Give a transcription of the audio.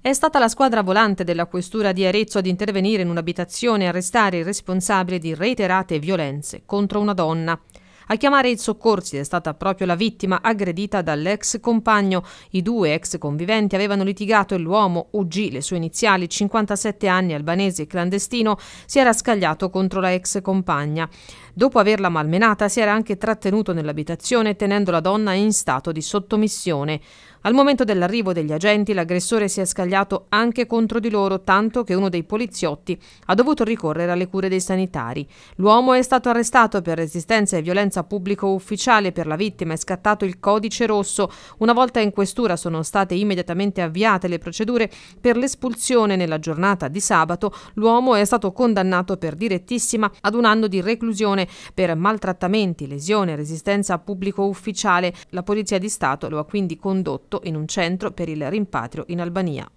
È stata la squadra volante della questura di Arezzo ad intervenire in un'abitazione e arrestare il responsabile di reiterate violenze contro una donna. A chiamare i soccorsi è stata proprio la vittima aggredita dall'ex compagno. I due ex conviventi avevano litigato e l'uomo, UG, le sue iniziali, 57 anni, albanese e clandestino, si era scagliato contro la ex compagna. Dopo averla malmenata si era anche trattenuto nell'abitazione tenendo la donna in stato di sottomissione. Al momento dell'arrivo degli agenti l'aggressore si è scagliato anche contro di loro, tanto che uno dei poliziotti ha dovuto ricorrere alle cure dei sanitari. L'uomo è stato arrestato per resistenza e violenza assistenza pubblico ufficiale per la vittima è scattato il codice rosso. Una volta in questura sono state immediatamente avviate le procedure per l'espulsione. Nella giornata di sabato l'uomo è stato condannato per direttissima ad un anno di reclusione per maltrattamenti, lesione, e resistenza a pubblico ufficiale. La Polizia di Stato lo ha quindi condotto in un centro per il rimpatrio in Albania.